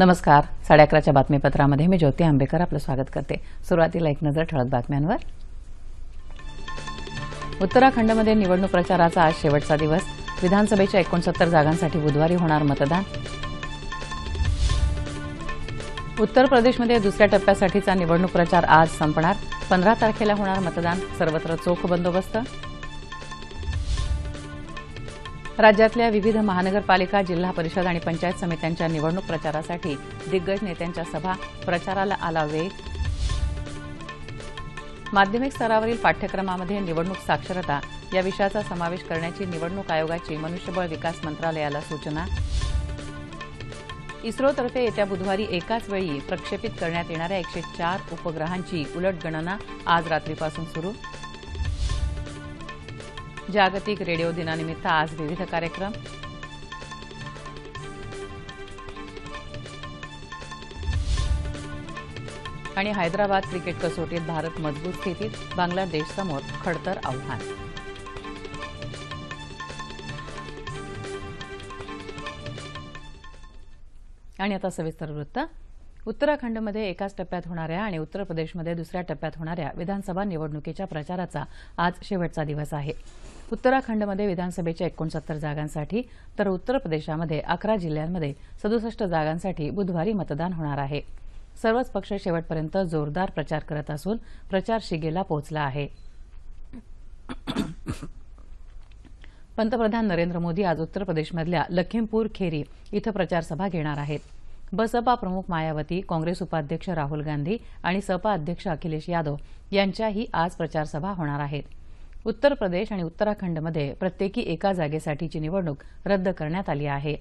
नमस्कार साडे अकराच्या बातमीपत्रामध्ये मी ज्योती आंबेकर आपलं स्वागत करते सुरुवातीला एक नजर ठळक बातम्यांवर उत्तराखंडमध्ये निवडणूक प्रचाराचा आज शेवटचा दिवस विधानसभेच्या एकोणसत्तर जागांसाठी बुधवारी होणार मतदान उत्तर प्रदेशमध्ये दुसऱ्या टप्प्यासाठीचा निवडणूक प्रचार आज संपणार पंधरा तारखेला होणार मतदान सर्वत्र चोख बंदोबस्त राज्यातल्या विविध महानगरपालिका जिल्हा परिषद आणि पंचायत समित्यांच्या निवडणूक प्रचारासाठी दिग्गज नेत्यांच्या सभा प्रचाराला आला वेग माध्यमिक स्तरावरील पाठ्यक्रमामध्ये निवडणूक साक्षरता या विषयाचा समावेश करण्याची निवडणूक आयोगाची मनुष्यबळ विकास मंत्रालयाला सूचना इस्रोतर्फे येत्या बुधवारी एकाच वेळी प्रक्षेपित करण्यात येणाऱ्या एकशे चार उपग्रहांची उलट गणना आज रात्रीपासून सुरू जागतिक रेडिओ दिनानिमित्त आज विविध कार्यक्रम आणि हैदराबाद क्रिकेट कसोटीत भारत मजबूत स्थितीत बांगलादेशसमोर खडतर आव्हान आणि आता सविस्तर वृत्त उत्तराखंडमध्ये एकाच टप्प्यात होणाऱ्या आणि उत्तर प्रदेशमध्ये दुसऱ्या टप्प्यात होणाऱ्या विधानसभा निवडणुकीच्या प्रचाराचा आज शेवटचा दिवस आहे उत्तराखंडमध्ये विधानसभेच्या एकोणसत्तर जागांसाठी तर उत्तर प्रदेशामध्ये अकरा जिल्ह्यांमध्ये सदुसष्ट जागांसाठी बुधवारी मतदान होणार आहे सर्वच पक्ष शेवटपर्यंत जोरदार प्रचार करत असून प्रचार शिगेला पोहोचला आहे पंतप्रधान नरेंद्र मोदी आज उत्तर प्रदेशमधल्या लखीमपूर खेरी इथं प्रचारसभा घेणार आहेत बसपा प्रमुख मायावती काँग्रेस उपाध्यक्ष राहुल गांधी आणि सपा अध्यक्ष अखिलेश यादव यांच्याही आज प्रचारसभा होणार आहेत उत्तर प्रदेश आणि उत्तराखंडमध्ये प्रत्येकी एका जागेसाठीची निवडणूक रद्द करण्यात आली आहे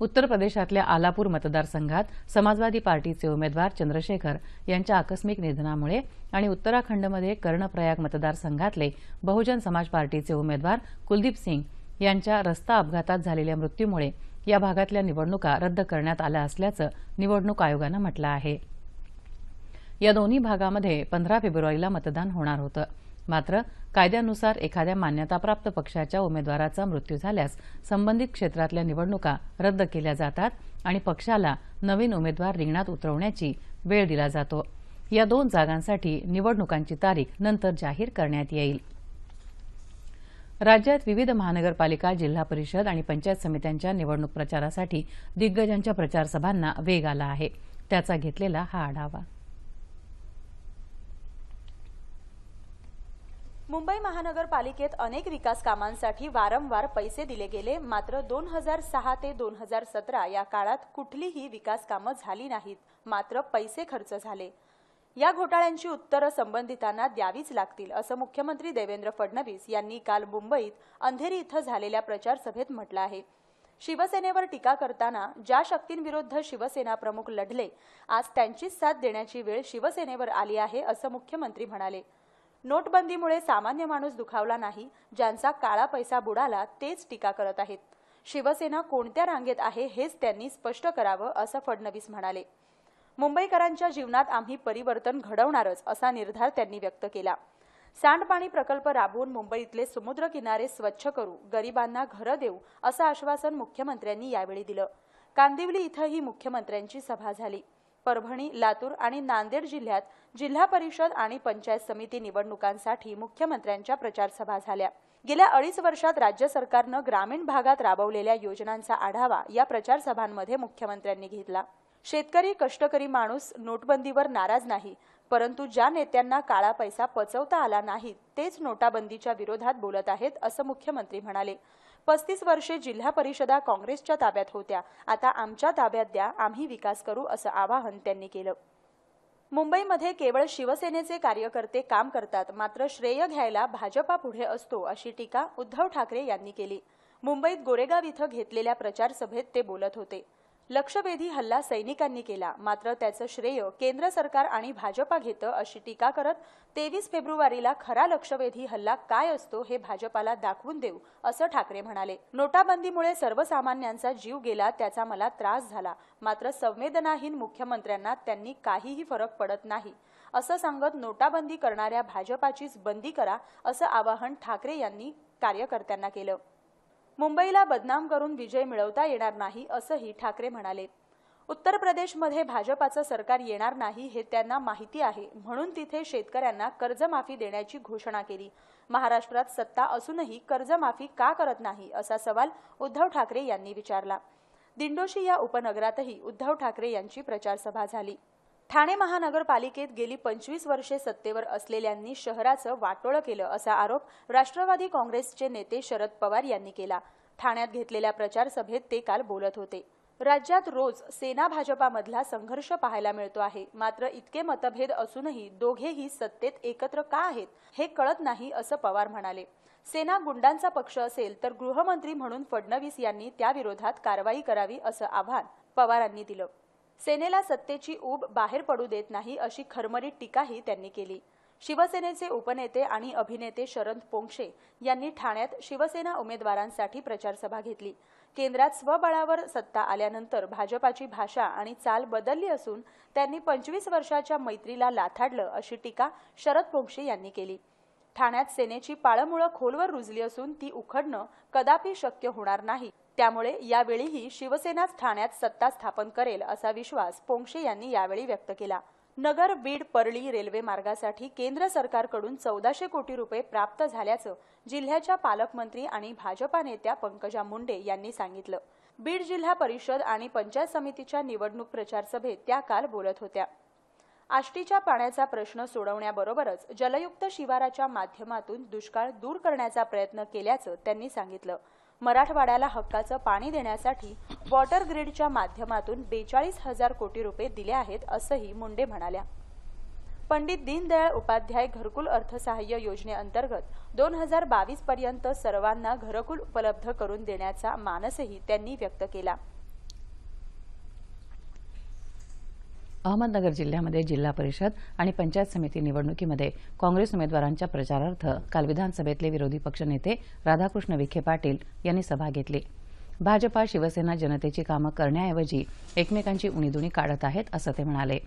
उत्तर प्रदेशातल्या आलापूर मतदारसंघात समाजवादी पार्टीचे उमेदवार चंद्रशेखर यांच्या आकस्मिक निधनामुळे आणि उत्तराखंडमध्ये कर्णप्रयाग मतदारसंघातले बहुजन समाज पार्टीचे उमेदवार कुलदीप सिंग यांच्या रस्ता अपघातात झालेल्या मृत्यूमुळे या भागातल्या निवडणुका रद्द करण्यात आल्या असल्याचं निवडणूक आयोगानं म्हटलं आहे या दोन्ही भागामध्ये पंधरा फेब्रुवारीला मतदान होणार होतं मात्र कायद्यानुसार एखाद्या मान्यताप्राप्त पक्षाच्या उमेदवाराचा मृत्यू झाल्यास संबंधित क्षेत्रातल्या निवडणुका रद्द केल्या जातात आणि पक्षाला नवीन उमेदवार रिंगणात उतरवण्याची वेळ दिला जातो या दोन जागांसाठी निवडणुकांची तारीख नंतर जाहीर करण्यात येईल राज्यात विविध महानगरपालिका जिल्हा परिषद आणि पंचायत समित्यांच्या निवडणूक प्रचारासाठी दिग्गजांच्या प्रचारसभांना वेग आला आहे त्याचा घेतलेला हा आढावा मुंबई महानगरपालिकेत अनेक विकास कामांसाठी वारंवार पैसे दिले गेले मात्र दोन हजार सहा ते दोन हजार सतरा या काळात कुठलीही विकास कामं झाली नाहीत मात्र पैसे खर्च झाले या घोटाळ्यांची उत्तरं संबंधितांना द्यावीच लागतील असं मुख्यमंत्री देवेंद्र फडणवीस यांनी काल मुंबईत अंधेरी इथं झालेल्या प्रचारसभेत म्हटलं आहे शिवसेनेवर टीका करताना ज्या शक्तींविरुद्ध शिवसेना प्रमुख लढले आज त्यांचीच साथ देण्याची वेळ शिवसेनेवर आली आहे असं मुख्यमंत्री म्हणाले नोटबंदीमुळे सामान्य माणूस दुखावला नाही ज्यांचा काळा पैसा बुडाला तेच टीका करत आहेत शिवसेना कोणत्या रांगेत आहे हेच त्यांनी स्पष्ट करावं असं फडणवीस म्हणाले मुंबईकरांच्या जीवनात आम्ही परिवर्तन घडवणारच असा निर्धार त्यांनी व्यक्त केला सांडपाणी प्रकल्प राबवून मुंबईतले समुद्रकिनारे स्वच्छ करू गरिबांना घरं देऊ असं आश्वासन मुख्यमंत्र्यांनी यावेळी दिलं कांदिवली इथंही मुख्यमंत्र्यांची सभा झाली परभणी लातूर आणि नांदेड जिल्ह्यात जिल्हा परिषद आणि पंचायत समिती निवडणुकांसाठी मुख्यमंत्र्यांच्या प्रचारसभा झाल्या गेल्या अडीच वर्षात राज्य सरकारनं ग्रामीण भागात राबवलेल्या योजनांचा आढावा या प्रचारसभांमध्ये मुख्यमंत्र्यांनी घेतला शेतकरी कष्टकरी माणूस नोटबंदीवर नाराज नाही परंतु ज्या नेत्यांना काळा पैसा पचवता आला नाही तेच नोटाबंदीच्या विरोधात बोलत आहेत असं मुख्यमंत्री म्हणाले पस्तीस वर्षे जिल्हा परिषदा काँग्रेसच्या ताब्यात होत्या आता आमच्या ताब्यात द्या आम्ही विकास करू असं आवाहन त्यांनी केलं मुंबईमध्ये केवळ शिवसेनेचे कार्यकर्ते काम करतात मात्र श्रेय घ्यायला भाजपा पुढे असतो अशी टीका उद्धव ठाकरे यांनी केली मुंबईत गोरेगाव इथं घेतलेल्या प्रचारसभेत ते बोलत होते लक्षवेधी हल्ला सैनिकांनी केला मात्र त्याचं श्रेय केंद्र सरकार आणि भाजपा घेतं अशी टीका करत तेवीस फेब्रुवारीला खरा लक्षवेधी हल्ला काय असतो हे भाजपाला दाखवून देऊ असं ठाकरे म्हणाले नोटाबंदीमुळे सर्वसामान्यांचा जीव गेला त्याचा मला त्रास झाला मात्र संवेदनाहीन मुख्यमंत्र्यांना त्यांनी काहीही फरक पडत नाही असं सांगत नोटाबंदी करणाऱ्या भाजपाचीच बंदी करा असं आवाहन ठाकरे यांनी कार्यकर्त्यांना केलं मुंबईला बदनाम करून विजय मिळवता येणार नाही असंही ठाकरे म्हणाले उत्तर प्रदेशमध्ये भाजपाचं सरकार येणार नाही हे त्यांना माहिती आहे म्हणून तिथे शेतकऱ्यांना कर्जमाफी देण्याची घोषणा केली महाराष्ट्रात सत्ता असूनही कर्जमाफी का करत नाही असा सवाल उद्धव ठाकरे यांनी विचारला दिंडोशी या उपनगरातही उद्धव ठाकरे यांची प्रचारसभा झाली ठाणे महानगरपालिकेत गेली पंचवीस वर्षे सत्तेवर असलेल्यांनी शहराचं वाटोळं केलं असा आरोप राष्ट्रवादी काँग्रेसचे नेते शरद पवार यांनी केला ठाण्यात घेतलेल्या प्रचार सभेत ते काल बोलत होते राज्यात रोज सेना भाजपामधला संघर्ष पाहायला मिळतो आहे मात्र इतके मतभेद असूनही दोघेही सत्तेत एकत्र का आहेत हे कळत नाही असं पवार म्हणाले सेना गुंडांचा पक्ष असेल तर गृहमंत्री म्हणून फडणवीस यांनी त्याविरोधात कारवाई करावी असं आव्हान पवारांनी दिलं सेनेला सत्तेची ऊब बाहेर पडू देत नाही अशी खरमरीत टीकाही त्यांनी केली शिवसेनेचे उपनेते आणि अभिनेते शरद पोंक्षे यांनी ठाण्यात शिवसेना उमेदवारांसाठी प्रचारसभा घेतली केंद्रात स्वबळावर सत्ता आल्यानंतर भाजपाची भाषा आणि चाल बदलली असून त्यांनी पंचवीस वर्षाच्या मैत्रीला लाथाडलं अशी टीका शरद पोंक्षे यांनी केली ठाण्यात सेनेची पाळमुळं खोलवर रुजली असून ती उखडणं कदापि शक्य होणार नाही त्यामुळे यावेळीही शिवसेनाच ठाण्यात सत्ता स्थापन करेल असा विश्वास पोंक्षे यांनी यावेळी व्यक्त केला नगर बीड परळी रेल्वे मार्गासाठी केंद्र सरकारकडून चौदाशे कोटी रुपये प्राप्त झाल्याचं जिल्ह्याच्या पालकमंत्री आणि भाजपा नेत्या पंकजा मुंडे यांनी सांगितलं बीड जिल्हा परिषद आणि पंचायत समितीच्या निवडणूक प्रचार सभेत त्या काल बोलत होत्या आष्टीच्या पाण्याचा प्रश्न सोडवण्याबरोबरच जलयुक्त शिवाराच्या माध्यमातून दुष्काळ दूर करण्याचा प्रयत्न केल्याचं त्यांनी सांगितलं मराठवाड्याला हक्काचं पाणी देण्यासाठी वॉटर ग्रीडच्या माध्यमातून बेचाळीस हजार कोटी रुपये दिले आहेत असंही मुंडे म्हणाल्या पंडित दीनदयाळ उपाध्याय घरकुल अर्थसहाय्य योजनेअंतर्गत दोन हजार बावीस पर्यंत सर्वांना घरकुल उपलब्ध करून देण्याचा मानसही त्यांनी व्यक्त केला अहमदनगर जिल्ह्यामध्ये जिल्हा परिषद आणि पंचायत समिती निवडणुकीमध्ये काँग्रेस उमेदवारांच्या प्रचारार्थ काल विधानसभेतले विरोधी पक्षनेते राधाकृष्ण विखे पाटील यांनी सभा घेतली भाजपा शिवसेना जनतेची कामं करण्याऐवजी एकमेकांची उणीदुणी काढत आहेत असं ते म्हणाले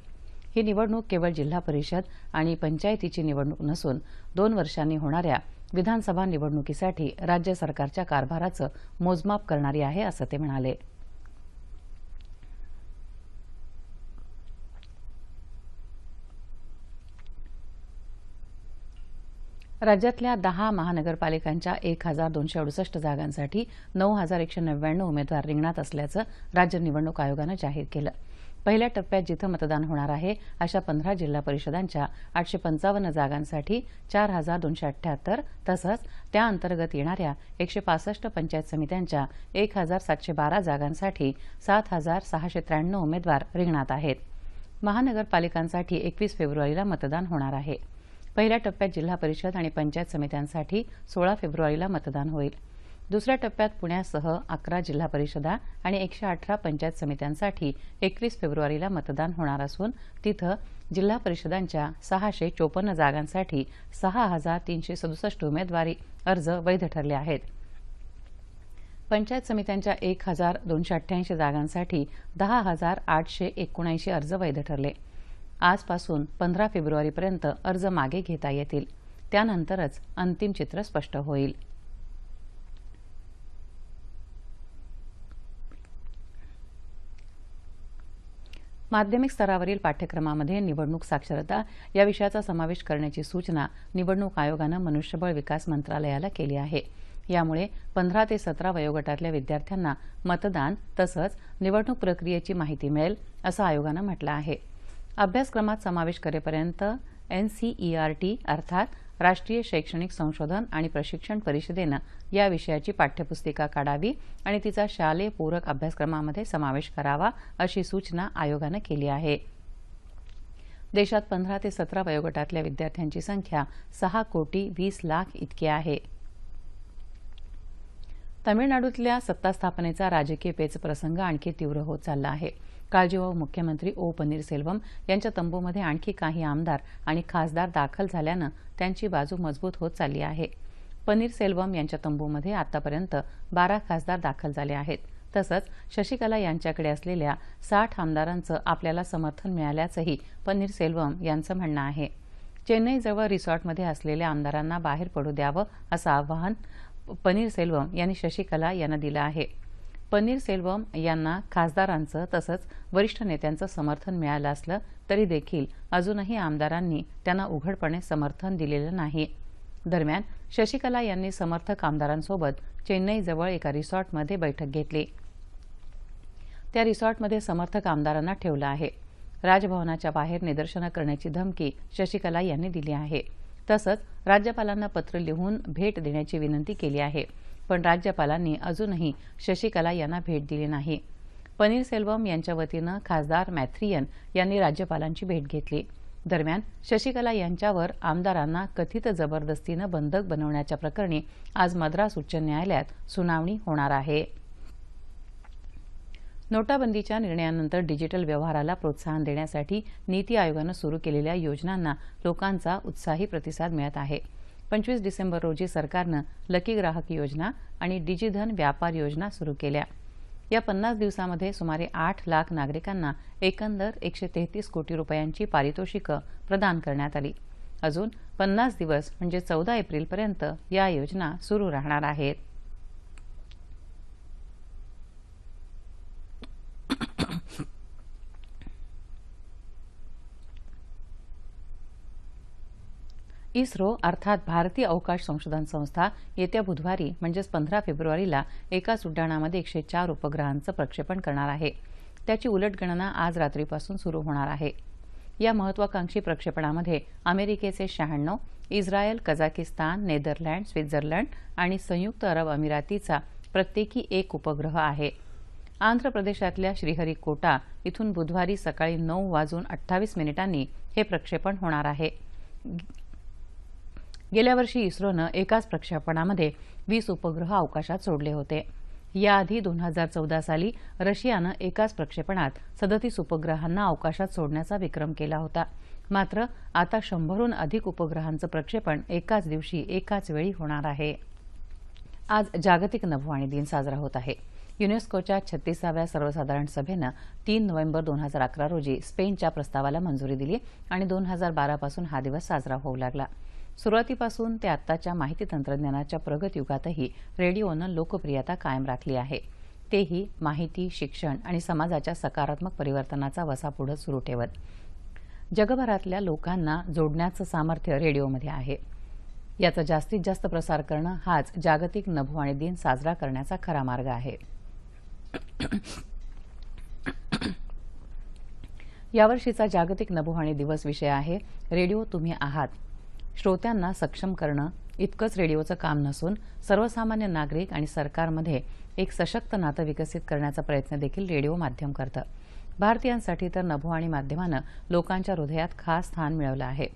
ही निवडणूक केवळ जिल्हा परिषद आणि पंचायतीची निवडणूक नसून दोन वर्षांनी होणाऱ्या विधानसभा निवडणुकीसाठी राज्य सरकारच्या कारभाराचं मोजमाप करणारी आहे असं ते म्हणाले राज्यातल्या दहा महानगरपालिकांच्या एक हजार दोनशे अडुसष्ट जागांसाठी नऊ हजार एकशे नव्याण्णव उमेदवार रिंगणात असल्याचं राज्य निवडणूक आयोगानं जाहीर केलं पहिल्या टप्प्यात जिथं मतदान होणार आहे अशा पंधरा जिल्हा परिषदांच्या आठशे पंचावन्न जागांसाठी चार हजार दोनशे अठ्ठ्याहत्तर तसंच त्याअंतर्गत येणाऱ्या एकशे पासष्ट पंचायत समित्यांच्या एक हजार सातशे बारा जागांसाठी सात हजार सहाशे त्र्याण्णव उमेदवार रिंगणात आहेत महानगरपालिकांसाठी एकवीस फेब्रुवारीला मतदान होणार आहे पहिल्या टप्प्यात जिल्हा परिषद आणि पंचायत समित्यांसाठी सोळा फेब्रुवारीला मतदान होईल दुसऱ्या टप्प्यात पुण्यासह अकरा जिल्हा परिषदा आणि एकशे अठरा पंचायत समित्यांसाठी एकवीस फेब्रुवारीला मतदान होणार असून तिथं जिल्हा परिषदांच्या सहाशे चोपन्न जागांसाठी सहा हजार तीनशे सदुसष्ट उमेदवारी अर्ज वैध ठरले आहेत पंचायत समित्यांच्या एक हजार दोनशे अठ्ठ्याऐंशी जागांसाठी दहा हजार आठशे एकोणऐंशी अर्ज वैध ठरले आजपासून पंधरा फेब्रुवारीपर्यंत अर्ज मागे घेता येतील त्यानंतरच अंतिम चित्र स्पष्ट होईल माध्यमिक स्तरावरील पाठ्यक्रमामध्ये निवडणूक साक्षरता या विषयाचा समावेश करण्याची सूचना निवडणूक आयोगानं मनुष्यबळ विकास मंत्रालयाला केली आहे यामुळे पंधरा ते सतरा वयोगटातल्या विद्यार्थ्यांना मतदान तसंच निवडणूक प्रक्रियेची माहिती मिळेल असं आयोगानं म्हटलं आहे अभ्यासक्रमात समावेश करेपर्यंत N C E R T अर्थात राष्ट्रीय शैक्षणिक संशोधन आणि प्रशिक्षण परिषदेनं या विषयाची पाठ्यपुस्तिका काढावी आणि तिचा शालेय पूरक अभ्यासक्रमामध्ये समावेश करावा अशी सूचना आयोगानं केली आहे देशात पंधरा ते सतरा वयोगटातल्या विद्यार्थ्यांची संख्या सहा कोटी वीस लाख इतकी आहे तामिळनाडूतल्या सत्तास्थापनेचा राजकीय पेच प्रसंग आणखी तीव्र होत चालला आहे काळजीवाहू मुख्यमंत्री ओ पनीरसेल्वम यांच्या तंबूमध्ये आणखी काही आमदार आणि खासदार दाखल झाल्यानं त्यांची बाजू मजबूत होत चालली आहे पनीरसेल्वम यांच्या तंबूमध्ये आतापर्यंत बारा खासदार दाखल झाले आहेत तसंच शशिकला यांच्याकडे असलेल्या साठ आमदारांचं आपल्याला समर्थन मिळाल्याचंही पनीरसेल्वम यांचं म्हणणं आहे चेन्नईजवळ रिसॉर्टमध्ये असलेल्या आमदारांना बाहेर पडू द्यावं असं आवाहन पनीरसेल्वम यांनी शशिकला यांना दिलं आहे पनीर सेल्वम यांना खासदारांचं तसंच वरिष्ठ नेत्यांचं समर्थन मिळालं असलं तरी देखील अजूनही आमदारांनी त्यांना उघडपणे समर्थन दिलेलं नाही दरम्यान शशिकला यांनी समर्थक आमदारांसोबत चेन्नईजवळ एका रिसॉर्टमध्ये बैठक घेतली त्या रिसॉर्टमध्ये समर्थक आमदारांना ठेवलं आहे राजभवनाच्या बाहेर निदर्शनं करण्याची धमकी शशिकला यांनी दिली आहे तसंच राज्यपालांना पत्र लिहून भेट देण्याची विनंती केली आहे पण राज्यपालांनी अजूनही शशिकला यांना भेट दिली नाही पनीरसेल्वम यांच्या वतीनं खासदार मॅथ्रियन यांनी राज्यपालांची भेट घेतली दरम्यान शशिकला यांच्यावर आमदारांना कथित जबरदस्तीनं बंधक बनवण्याच्या प्रकरणी आज मद्रास उच्च न्यायालयात सुनावणी होणार आहे नोटाबंदीच्या निर्णयानंतर डिजिटल व्यवहाराला प्रोत्साहन देण्यासाठी नीती आयोगानं सुरू केलेल्या योजनांना लोकांचा उत्साही प्रतिसाद मिळत आहे पंचवीस डिसेंबर रोजी सरकारनं लकी ग्राहक योजना आणि धन व्यापार योजना सुरू केल्या या पन्नास दिवसांमध्ये सुमारे आठ लाख नागरिकांना एकंदर एकशे तेहतीस कोटी रुपयांची पारितोषिकं प्रदान करण्यात आली अजून पन्नास दिवस म्हणजे चौदा एप्रिलपर्यंत या योजना सुरू राहणार आहेत इस्रो अर्थात भारतीय अवकाश संशोधन संस्था येत्या बुधवारी म्हणजेच पंधरा फेब्रुवारीला एकाच उड्डाणामध्ये एकशे चार उपग्रहांचं प्रक्षेपण करणार आहे त्याची उलटगणना आज रात्रीपासून सुरू होणार आहे या महत्वाकांक्षी प्रक्षेपणामध्ये अमेरिकेचे शहाण्णव इस्रायल कझाकिस्तान नेदरलँड स्वित्झर्लंड आणि संयुक्त अरब अमिरातीचा प्रत्येकी एक उपग्रह आहे आंध्र प्रदेशातल्या श्रीहरिकोटा इथून बुधवारी सकाळी नऊ वाजून अठ्ठावीस मिनिटांनी हे प्रक्षेपण होणार आहे गेल्या वर्षी इस्रोनं एकाच प्रक्षेपणामध्ये वीस उपग्रह अवकाशात सोडले होते याआधी दोन हजार चौदा साली रशियानं एकाच प्रक्षेपणात सदतीस उपग्रहांना अवकाशात सोडण्याचा विक्रम केला होता मात्र आता शंभरहून अधिक उपग्रहांचं प्रक्षेपण एकाच दिवशी एकाच वेळी होणार आहे आज जागतिक नभोवाणी दिन साजरा होत आहे युनेस्कोच्या छत्तीसाव्या सर्वसाधारण सभेनं तीन नोव्हेंबर दोन हजार अकरा रोजी स्पेनच्या प्रस्तावाला मंजुरी दिली आणि दोन हजार बारापासून हा दिवस साजरा होऊ लागला सुरुवातीपासून ते आत्ताच्या माहिती तंत्रज्ञानाच्या प्रगतयुगातही रेडिओनं लोकप्रियता कायम राखली आहे तेही माहिती शिक्षण आणि समाजाच्या सकारात्मक परिवर्तनाचा वसा पुढे सुरू ठेवत जगभरातल्या लोकांना जोडण्याचं सामर्थ्य रेडिओमध्ये आहे याचा जास्तीत जास्त प्रसार करणं हाच जागतिक नभोवाणी दिन साजरा करण्याचा खरा मार्ग आहे यावर्षीचा जागतिक नभोवाणी दिवस विषय आहे रेडिओ तुम्ही आहात श्रोत्यांना सक्षम करणं इतकंच रेडिओचं काम नसून सर्वसामान्य नागरिक आणि सरकारमध्ये एक सशक्त नातं विकसित करण्याचा प्रयत्न देखील रेडिओ माध्यम करतं भारतीयांसाठी तर नभोवाणी माध्यमानं लोकांच्या हृदयात खास स्थान मिळवलं आहे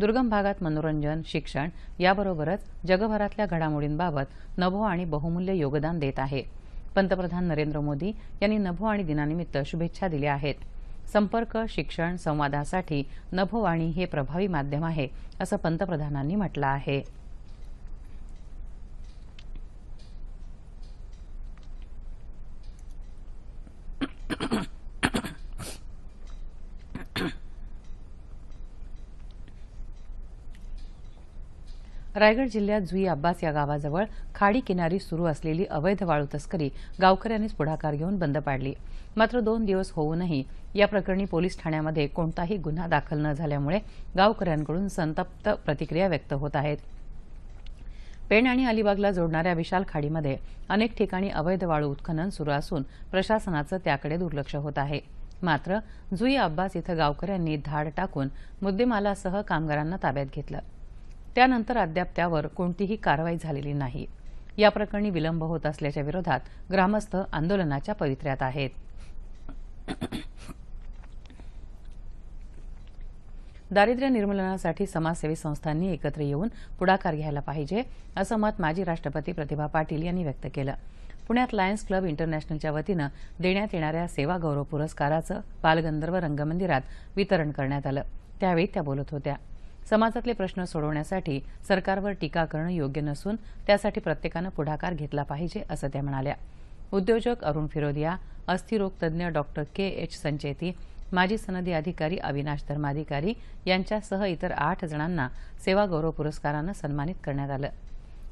दुर्गम भागात मनोरंजन शिक्षण याबरोबरच जगभरातल्या घडामोडींबाबत नभो आणि बहुमूल्य योगदान देत आहे पंतप्रधान नरेंद्र मोदी यांनी नभो आणि दिनानिमित्त शुभेच्छा दिल्या आहेत संपर्क शिक्षण संवादासाठी नभोवाणी हे प्रभावी माध्यम आहे असं पंतप्रधानांनी म्हटलं आहे रायगड जिल्ह्यात जुई अब्बास या गावाजवळ खाडी किनारी सुरू असलेली अवैध वाळू तस्करी गावकऱ्यांनीच पुढाकार घेऊन बंद पाडली मात्र दोन दिवस होऊनही या प्रकरणी पोलीस ठाण्यामध्ये कोणताही गुन्हा दाखल न झाल्यामुळे गावकऱ्यांकडून संतप्त प्रतिक्रिया व्यक्त होत आहेत पेण आणि अलिबागला जोडणाऱ्या विशाल खाडीमध्ये अनेक ठिकाणी अवैध वाळू उत्खनन सुरू असून प्रशासनाचं त्याकडे दुर्लक्ष होत आहे मात्र जुई अब्बास इथं गावकऱ्यांनी धाड टाकून मुद्देमालासह कामगारांना ताब्यात घेतलं त्यानंतर अद्याप त्यावर कोणतीही कारवाई झालेली नाही या प्रकरणी विलंब होत असल्याच्या विरोधात ग्रामस्थ आंदोलनाच्या पवित्र्यात आहेत दारिद्र्य निर्मूलनासाठी समाजसेवी संस्थांनी एकत्र येऊन पुढाकार घ्यायला पाहिजे असं मत माजी राष्ट्रपती प्रतिभा पाटील यांनी व्यक्त केलं पुण्यात लायन्स क्लब इंटरनॅशनलच्या वतीनं देण्यात येणाऱ्या सेवा गौरव पुरस्काराचं बालगंधर्व रंगमंदिरात वितरण करण्यात आलं त्यावेळी त्या बोलत होत्या समाजातले प्रश्न सोडवण्यासाठी सरकारवर टीका करणं योग्य नसून त्यासाठी प्रत्येकानं पुढाकार घेतला पाहिजे असं त्या म्हणाल्या उद्योजक अरुण फिरोदिया अस्थिरोगतज्ञ डॉक्टर के एच संचेती माजी सनदी अधिकारी अविनाश धर्माधिकारी यांच्यासह इतर आठ जणांना सेवा गौरव पुरस्कारानं सन्मानित करण्यात आलं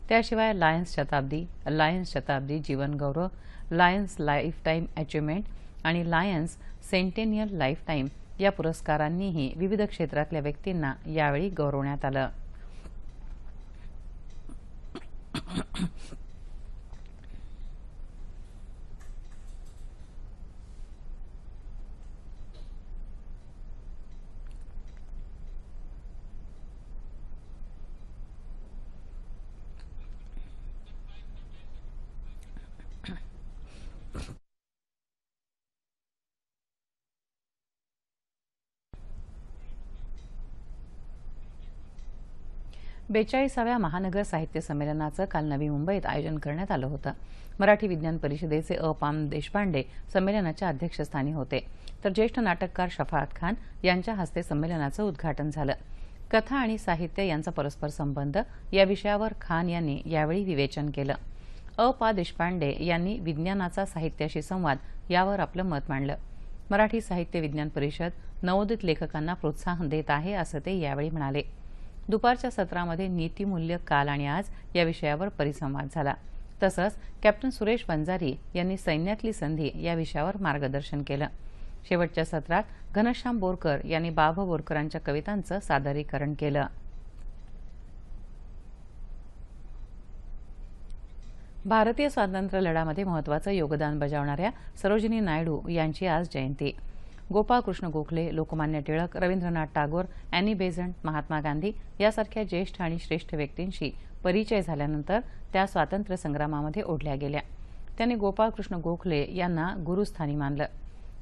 त्याशिवाय लायन्स शताब्दी लायन्स शताब्दी जीवन गौरव लायन्स लाईफ टाईम अचिव्हमेंट आणि लायन्स सेंटेनियल लाईफ या पुरस्कारांनीही विविध क्षेत्रातल्या व्यक्तींना यावेळी गौरवण्यात आलं बेचाळीसाव्या महानगर साहित्य संमेलनाचं काल नवी मुंबईत आयोजन करण्यात आलं होतं मराठी विज्ञान परिषदेचे अपाम देशपांडे संमेलनाच्या अध्यक्षस्थानी होते तर ज्येष्ठ नाटककार शफात खान यांच्या हस्ते संमेलनाचं उद्घाटन झालं कथा आणि साहित्य यांचा परस्पर संबंध या विषयावर खान यांनी यावेळी विवेचन केलं अ पा देशपांडे यांनी विज्ञानाचा साहित्याशी संवाद यावर आपलं मत मांडलं मराठी साहित्य विज्ञान परिषद नवोदित लेखकांना प्रोत्साहन देत आहे असं ते यावेळी म्हणाले दुपारच्या सत्रामध्ये नीतीमूल्य काल आणि आज या विषयावर परिसंवाद झाला तसंच कॅप्टन सुरेश वंजारी यांनी सैन्यातली संधी या विषयावर मार्गदर्शन केलं शेवटच्या सत्रात घनश्याम बोरकर यांनी बाभ बोरकरांच्या कवितांचं सादरीकरण केलं भारतीय स्वातंत्र्य लढ्यामध्ये महत्वाचं योगदान बजावणाऱ्या सरोजिनी नायडू यांची आज जयंती गोपाळकृष्ण गोखले लोकमान्य टिळक रवींद्रनाथ टागोर अॅनी बेझंट महात्मा गांधी यासारख्या ज्येष्ठ आणि श्रेष्ठ व्यक्तींशी परिचय झाल्यानंतर त्या स्वातंत्र्य संग्रामामध्ये ओढल्या गेल्या त्यांनी गोपाळकृष्ण गोखले यांना गुरुस्थानी मानलं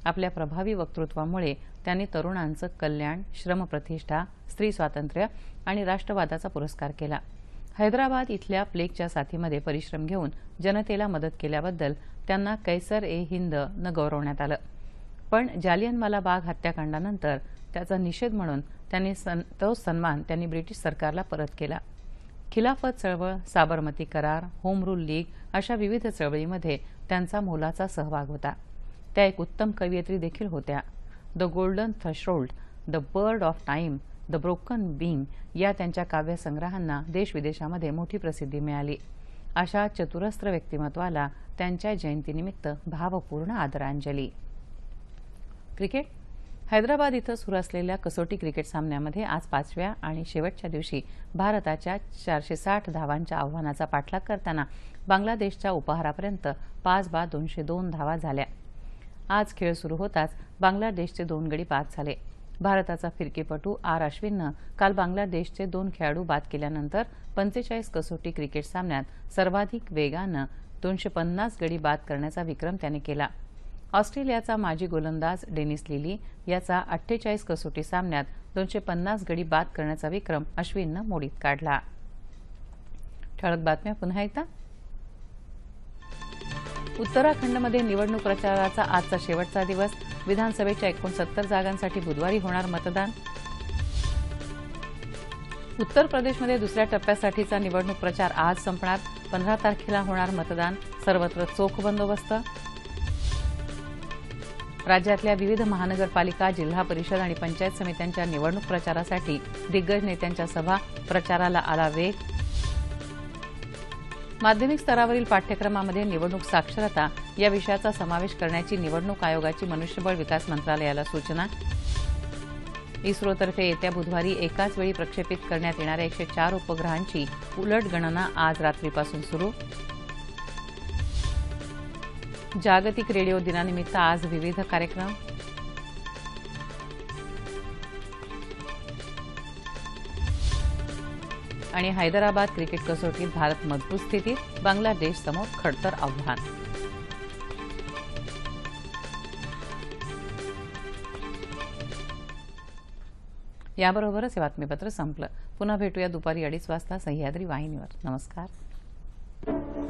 आपल्या प्रभावी वक्तृत्वामुळे त्यांनी तरुणांचं कल्याण श्रमप्रतिष्ठा स्त्री स्वातंत्र्य आणि राष्ट्रवादाचा पुरस्कार केला हैदराबाद इथल्या प्लेगच्या साथीमध्ये परिश्रम घेऊन जनतेला मदत केल्याबद्दल त्यांना कैसर ए हिंद न गौरवण्यात आलं पण जालियनवाला बाग हत्याकांडानंतर त्याचा निषेध म्हणून त्यांनी सन तो सन्मान त्यांनी ब्रिटिश सरकारला परत केला खिलाफत चळवळ साबरमती करार होम रूल लीग अशा विविध चळवळीमध्ये त्यांचा मोलाचा सहभाग होता त्या एक उत्तम कवयित्री देखील होत्या the golden threshold the bird of time the broken beam या त्यांच्या काव्यसंग्रहांना देशविदेशामध्ये मोठी प्रसिद्धी मिळाली अशा चतुरस्त्र व्यक्तिमत्वाला त्यांच्या जयंतीनिमित्त भावपूर्ण आदरांजली क्रिकेट हैदराबाद इथं सुरू असलेल्या कसोटी क्रिकेट सामन्यामध्ये आज पाचव्या आणि शेवटच्या दिवशी भारताच्या चारशे साठ धावांच्या आव्हानाचा पाठलाग करताना बांगलादेशच्या उपहारापर्यंत पाच बा दोनशे दोन धावा झाल्या आज खेळ सुरू होताच बांगलादेशचे दोन गडी बाद झाले भारताचा फिरकीपटू आर अश्विननं काल बांगलादेशचे दोन खेळाडू बाद केल्यानंतर पंचेचाळीस कसोटी क्रिकेट सामन्यात सर्वाधिक वेगानं दोनशे पन्नास गडी बाद करण्याचा विक्रम त्याने केला ऑस्ट्रेलियाचा माजी गोलंदाज डेनिस लिली याचा अठ्ठेचाळीस कसोटी सामन्यात दोनशे पन्नास गडी बाद करण्याचा विक्रम अश्विननं मोडीत काढला ठळक बातम्या पुन्हा एकदा उत्तराखंडमध्ये निवडणूक प्रचाराचा आजचा शेवटचा दिवस विधानसभेच्या एकोणसत्तर जागांसाठी बुधवारी होणार मतदान उत्तर प्रदेशमध्ये दुसऱ्या टप्प्यासाठीचा निवडणूक प्रचार आज संपणार पंधरा तारखेला होणार मतदान सर्वत्र चोख बंदोबस्त राज्यातल्या विविध महानगरपालिका जिल्हा परिषद आणि पंचायत समित्यांच्या निवडणूक प्रचारासाठी दिग्गज नेत्यांच्या सभा प्रचाराला आला वेग माध्यमिक स्तरावरील पाठ्यक्रमामध्ये निवडणूक साक्षरता या विषयाचा समावेश करण्याची निवडणूक आयोगाची मनुष्यबळ विकास मंत्रालयाला सूचना इस्रोतर्फे येत्या बुधवारी एकाच वेळी प्रक्षेपित करण्यात येणाऱ्या एकशे चार उपग्रहांची उलट गणना आज रात्रीपासून सुरू जागतिक रेडिओ दिनानिमित्त आज विविध कार्यक्रम आणि हैदराबाद क्रिकेट कसोटीत भारत मजबूत स्थितीत बांगलादेश समोर खडतर आव्हान याबरोबरच हे बातमीपत्र संपलं पुन्हा भेटूया दुपारी अडीच वाजता सह्याद्री वाहिनीवर नमस्कार